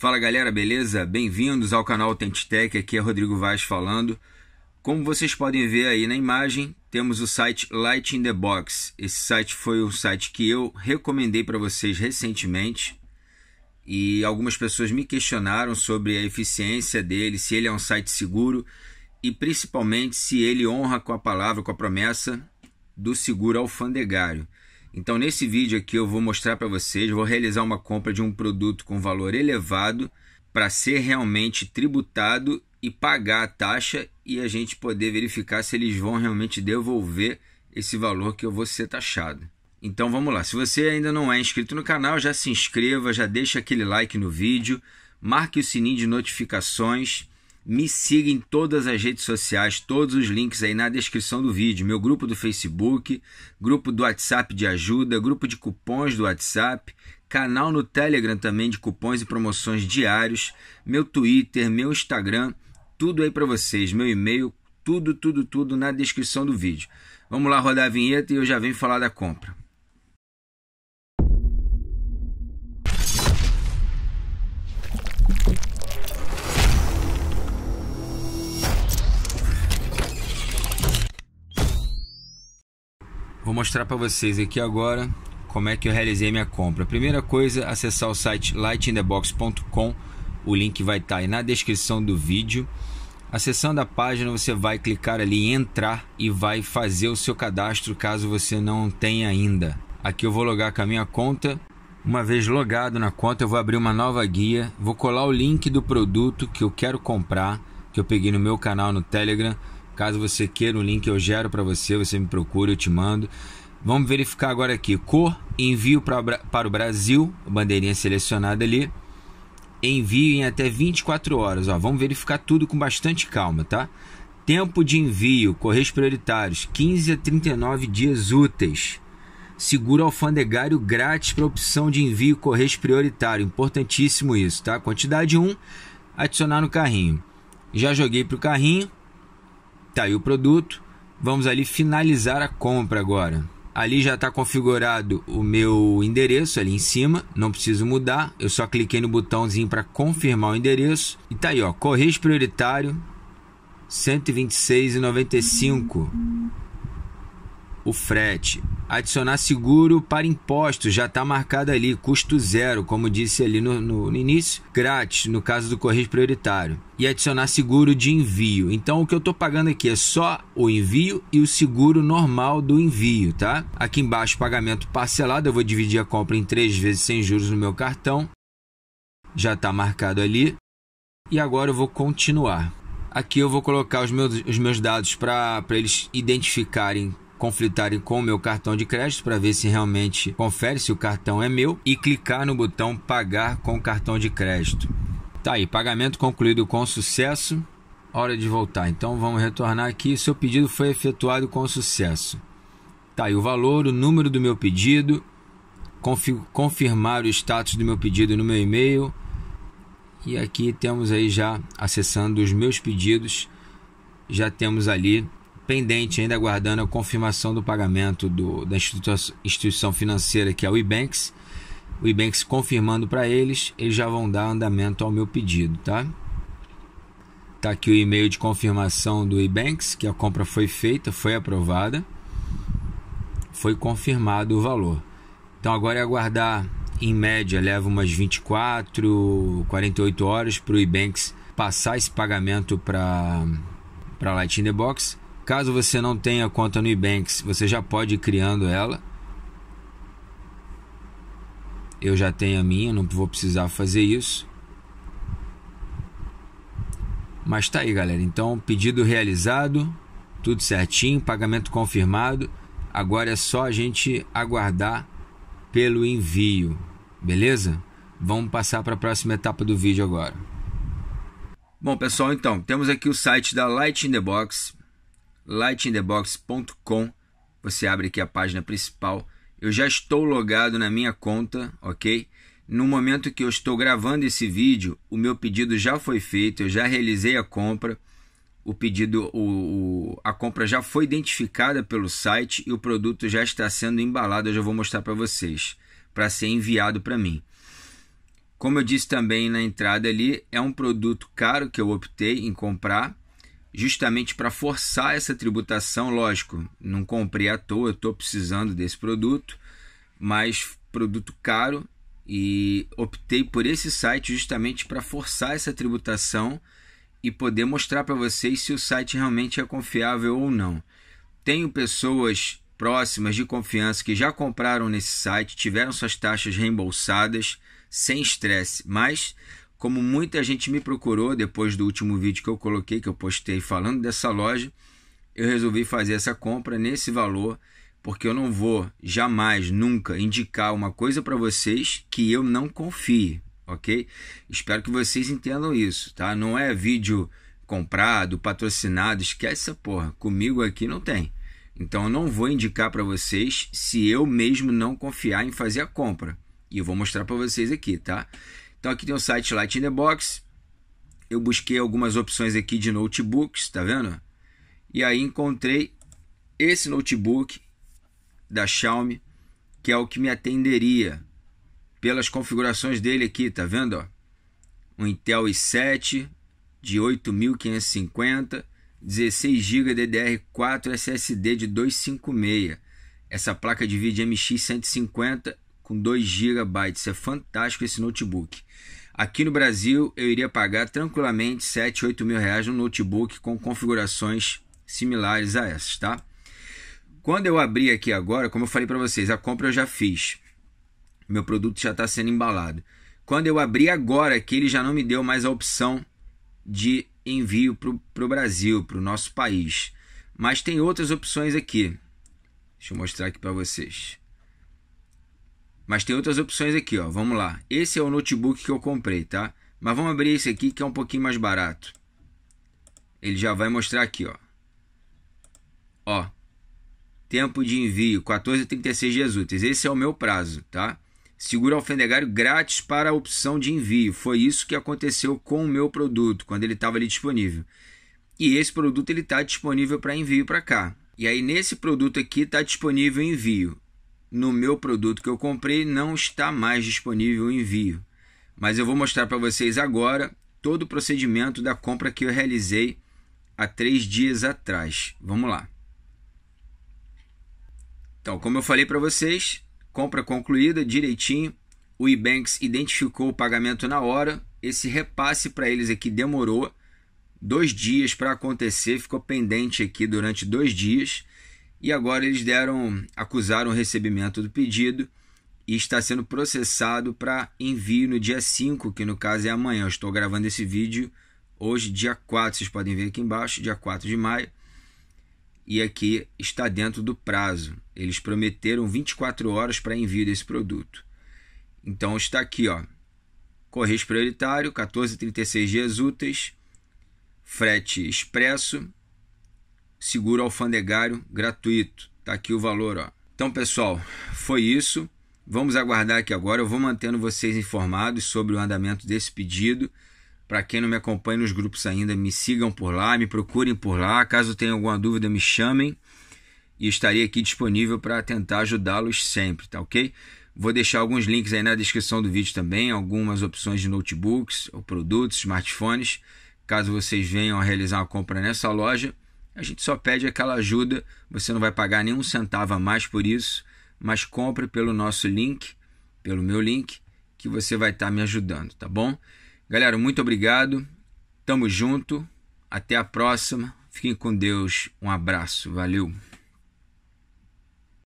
Fala galera, beleza? Bem-vindos ao canal Tech. aqui é Rodrigo Vaz falando. Como vocês podem ver aí na imagem, temos o site Light in the Box. Esse site foi um site que eu recomendei para vocês recentemente e algumas pessoas me questionaram sobre a eficiência dele, se ele é um site seguro e principalmente se ele honra com a palavra, com a promessa do seguro alfandegário. Então, nesse vídeo aqui, eu vou mostrar para vocês, vou realizar uma compra de um produto com valor elevado para ser realmente tributado e pagar a taxa e a gente poder verificar se eles vão realmente devolver esse valor que eu vou ser taxado. Então vamos lá, se você ainda não é inscrito no canal, já se inscreva, já deixa aquele like no vídeo, marque o sininho de notificações me siga em todas as redes sociais, todos os links aí na descrição do vídeo. Meu grupo do Facebook, grupo do WhatsApp de ajuda, grupo de cupons do WhatsApp, canal no Telegram também de cupons e promoções diários, meu Twitter, meu Instagram, tudo aí para vocês, meu e-mail, tudo, tudo, tudo na descrição do vídeo. Vamos lá rodar a vinheta e eu já venho falar da compra. Vou mostrar para vocês aqui agora como é que eu realizei minha compra. Primeira coisa, acessar o site lightinthebox.com. O link vai estar tá aí na descrição do vídeo. Acessando a página, você vai clicar ali em entrar e vai fazer o seu cadastro caso você não tenha ainda. Aqui eu vou logar com a minha conta. Uma vez logado na conta, eu vou abrir uma nova guia, vou colar o link do produto que eu quero comprar, que eu peguei no meu canal no Telegram Caso você queira um link, eu gero para você, você me procura, eu te mando. Vamos verificar agora aqui. Cor, envio pra, para o Brasil, bandeirinha selecionada ali. Envio em até 24 horas. Ó, vamos verificar tudo com bastante calma, tá? Tempo de envio, correios prioritários, 15 a 39 dias úteis. Seguro alfandegário grátis para opção de envio correios prioritário. Importantíssimo isso, tá? Quantidade 1, adicionar no carrinho. Já joguei para o carrinho, Tá aí o produto. Vamos ali finalizar a compra agora. Ali já está configurado o meu endereço ali em cima, não preciso mudar. Eu só cliquei no botãozinho para confirmar o endereço. E tá aí, ó, Correios Prioritário 126,95 o frete. Adicionar seguro para impostos, já está marcado ali, custo zero, como disse ali no, no, no início, grátis, no caso do correio prioritário. E adicionar seguro de envio. Então, o que eu estou pagando aqui é só o envio e o seguro normal do envio, tá? Aqui embaixo, pagamento parcelado, eu vou dividir a compra em três vezes sem juros no meu cartão. Já está marcado ali. E agora eu vou continuar. Aqui eu vou colocar os meus, os meus dados para eles identificarem conflitarem com o meu cartão de crédito para ver se realmente confere se o cartão é meu e clicar no botão pagar com cartão de crédito. Tá aí, pagamento concluído com sucesso. Hora de voltar. Então vamos retornar aqui. Seu pedido foi efetuado com sucesso. Tá aí o valor, o número do meu pedido, confirmar o status do meu pedido no meu e-mail. E aqui temos aí já acessando os meus pedidos, já temos ali pendente, ainda aguardando a confirmação do pagamento do, da instituição financeira que é o Ibanks. O Ibanks confirmando para eles, eles já vão dar andamento ao meu pedido, tá? Tá aqui o e-mail de confirmação do Ibanks que a compra foi feita, foi aprovada, foi confirmado o valor. Então agora é aguardar, em média, leva umas 24, 48 horas para o Ibanks passar esse pagamento para para Light in the Box Caso você não tenha conta no Ebanks, você já pode ir criando ela. Eu já tenho a minha, não vou precisar fazer isso. Mas tá aí, galera. Então, pedido realizado, tudo certinho, pagamento confirmado. Agora é só a gente aguardar pelo envio, beleza? Vamos passar para a próxima etapa do vídeo agora. Bom, pessoal, então, temos aqui o site da Light in the Box lightinthebox.com. Você abre aqui a página principal. Eu já estou logado na minha conta, ok? No momento que eu estou gravando esse vídeo, o meu pedido já foi feito, eu já realizei a compra. O pedido, o, o a compra já foi identificada pelo site e o produto já está sendo embalado. Eu já vou mostrar para vocês para ser enviado para mim. Como eu disse também na entrada ali, é um produto caro que eu optei em comprar justamente para forçar essa tributação. Lógico, não comprei à toa, estou precisando desse produto, mas produto caro e optei por esse site justamente para forçar essa tributação e poder mostrar para vocês se o site realmente é confiável ou não. Tenho pessoas próximas de confiança que já compraram nesse site, tiveram suas taxas reembolsadas sem estresse, mas como muita gente me procurou depois do último vídeo que eu coloquei, que eu postei falando dessa loja, eu resolvi fazer essa compra nesse valor, porque eu não vou jamais, nunca indicar uma coisa para vocês que eu não confie, ok? Espero que vocês entendam isso, tá? Não é vídeo comprado, patrocinado, esquece essa porra. Comigo aqui não tem. Então eu não vou indicar para vocês se eu mesmo não confiar em fazer a compra. E eu vou mostrar para vocês aqui, tá? Então aqui tem o site Light in the Box. Eu busquei algumas opções aqui de notebooks, tá vendo? E aí encontrei esse notebook da Xiaomi, que é o que me atenderia pelas configurações dele aqui, tá vendo? Um Intel i7 de 8550, 16 GB DDR4 SSD de 256. Essa placa de vídeo MX150 com 2 GB. É fantástico esse notebook. Aqui no Brasil eu iria pagar tranquilamente 7, 8 mil reais no notebook com configurações similares a essas, tá? Quando eu abri aqui agora, como eu falei para vocês, a compra eu já fiz. Meu produto já está sendo embalado. Quando eu abri agora aqui, ele já não me deu mais a opção de envio para o Brasil, para o nosso país. Mas tem outras opções aqui. Deixa eu mostrar aqui para vocês. Mas tem outras opções aqui, ó. Vamos lá. Esse é o notebook que eu comprei, tá? Mas vamos abrir esse aqui que é um pouquinho mais barato. Ele já vai mostrar aqui, ó. Ó. Tempo de envio 14 a 36 dias úteis. Esse é o meu prazo, tá? Seguro alfandegário grátis para a opção de envio. Foi isso que aconteceu com o meu produto quando ele estava ali disponível. E esse produto ele está disponível para envio para cá. E aí nesse produto aqui está disponível envio no meu produto que eu comprei não está mais disponível o envio. Mas eu vou mostrar para vocês agora todo o procedimento da compra que eu realizei há três dias atrás. Vamos lá. Então, como eu falei para vocês, compra concluída direitinho. O Ebanks identificou o pagamento na hora. Esse repasse para eles aqui demorou dois dias para acontecer, ficou pendente aqui durante dois dias e agora eles deram, acusaram o recebimento do pedido e está sendo processado para envio no dia 5, que no caso é amanhã. Eu estou gravando esse vídeo hoje, dia 4, vocês podem ver aqui embaixo, dia 4 de maio. E aqui está dentro do prazo. Eles prometeram 24 horas para envio desse produto. Então está aqui, ó. Correios prioritário, 14,36 dias úteis, frete expresso, seguro alfandegário gratuito. Tá aqui o valor, ó. Então, pessoal, foi isso. Vamos aguardar aqui agora. Eu vou mantendo vocês informados sobre o andamento desse pedido. Para quem não me acompanha nos grupos ainda, me sigam por lá, me procurem por lá. Caso tenham alguma dúvida, me chamem e estarei aqui disponível para tentar ajudá-los sempre, tá ok? Vou deixar alguns links aí na descrição do vídeo também, algumas opções de notebooks ou produtos, smartphones, caso vocês venham a realizar uma compra nessa loja. A gente só pede aquela ajuda, você não vai pagar nenhum centavo a mais por isso, mas compre pelo nosso link, pelo meu link, que você vai estar tá me ajudando, tá bom? Galera, muito obrigado, tamo junto, até a próxima, fiquem com Deus, um abraço, valeu!